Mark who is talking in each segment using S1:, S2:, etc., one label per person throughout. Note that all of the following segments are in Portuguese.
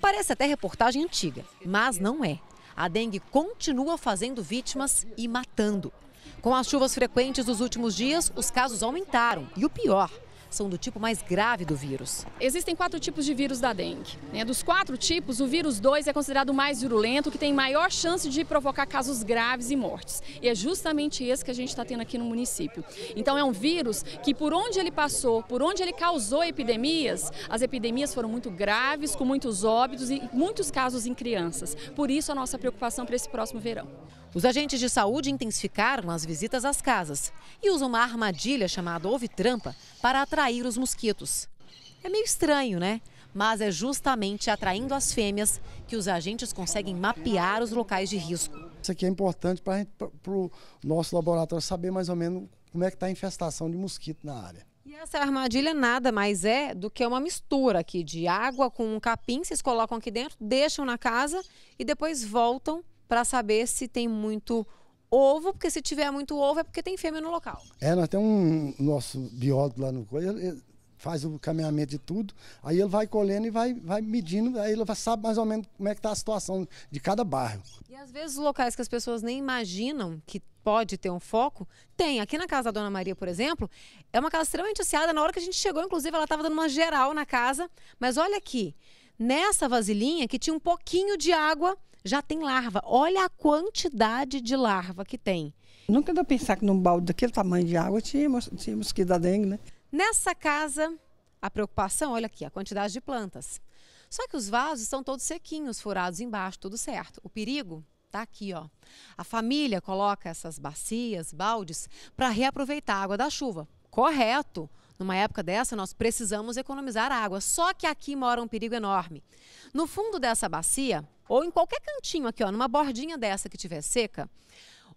S1: Parece até reportagem antiga, mas não é. A dengue continua fazendo vítimas e matando. Com as chuvas frequentes dos últimos dias, os casos aumentaram. E o pior, são do tipo mais grave do vírus.
S2: Existem quatro tipos de vírus da dengue. Né? Dos quatro tipos, o vírus 2 é considerado o mais virulento, que tem maior chance de provocar casos graves e mortes. E é justamente esse que a gente está tendo aqui no município. Então é um vírus que por onde ele passou, por onde ele causou epidemias, as epidemias foram muito graves, com muitos óbitos e muitos casos em crianças. Por isso a nossa preocupação para esse próximo verão. Os agentes de saúde intensificaram as visitas às casas e usam uma armadilha chamada
S1: ovitrampa para atrair os mosquitos. É meio estranho, né? Mas é justamente atraindo as fêmeas que os agentes conseguem mapear os locais de risco.
S3: Isso aqui é importante para o nosso laboratório saber mais ou menos como é que está a infestação de mosquito na área.
S1: E essa armadilha nada mais é do que uma mistura aqui de água com um capim, vocês colocam aqui dentro, deixam na casa e depois voltam para saber se tem muito ovo, porque se tiver muito ovo é porque tem fêmea no local.
S3: É, nós temos um nosso biólogo lá no ele faz o caminhamento de tudo, aí ele vai colhendo e vai, vai medindo, aí ele sabe mais ou menos como é que está a situação de cada bairro.
S1: E às vezes os locais que as pessoas nem imaginam que pode ter um foco, tem. Aqui na casa da Dona Maria, por exemplo, é uma casa extremamente aciada. Na hora que a gente chegou, inclusive, ela estava dando uma geral na casa, mas olha aqui, nessa vasilhinha que tinha um pouquinho de água já tem larva. Olha a quantidade de larva que tem.
S3: Nunca deu a pensar que num balde daquele tamanho de água tinha, tinha mosquito da dengue, né?
S1: Nessa casa, a preocupação, olha aqui, a quantidade de plantas. Só que os vasos estão todos sequinhos, furados embaixo, tudo certo. O perigo está aqui, ó. A família coloca essas bacias, baldes, para reaproveitar a água da chuva. Correto. Numa época dessa, nós precisamos economizar água. Só que aqui mora um perigo enorme. No fundo dessa bacia, ou em qualquer cantinho aqui, ó, numa bordinha dessa que tiver seca,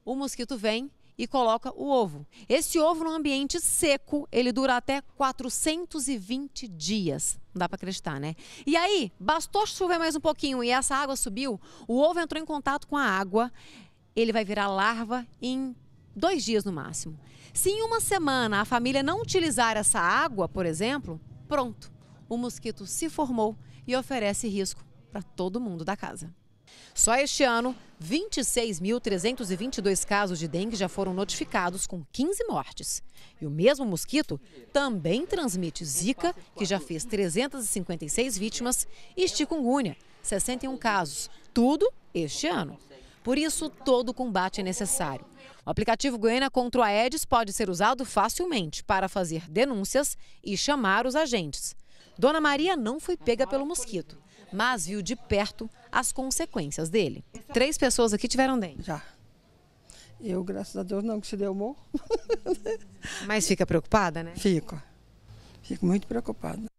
S1: o mosquito vem e coloca o ovo. Esse ovo, no ambiente seco, ele dura até 420 dias. Não dá para acreditar, né? E aí, bastou chover mais um pouquinho e essa água subiu, o ovo entrou em contato com a água, ele vai virar larva em dois dias no máximo. Se em uma semana a família não utilizar essa água, por exemplo, pronto, o mosquito se formou e oferece risco para todo mundo da casa. Só este ano, 26.322 casos de dengue já foram notificados, com 15 mortes. E o mesmo mosquito também transmite zika, que já fez 356 vítimas, e chikungunya, 61 casos, tudo este ano. Por isso, todo combate é necessário. O aplicativo Goiânia contra o Aedes pode ser usado facilmente para fazer denúncias e chamar os agentes. Dona Maria não foi pega pelo mosquito, mas viu de perto as consequências dele. Três pessoas aqui tiveram dengue. Já.
S3: Eu, graças a Deus, não que se deu mor.
S1: Mas fica preocupada, né? Fico. Fico muito preocupada.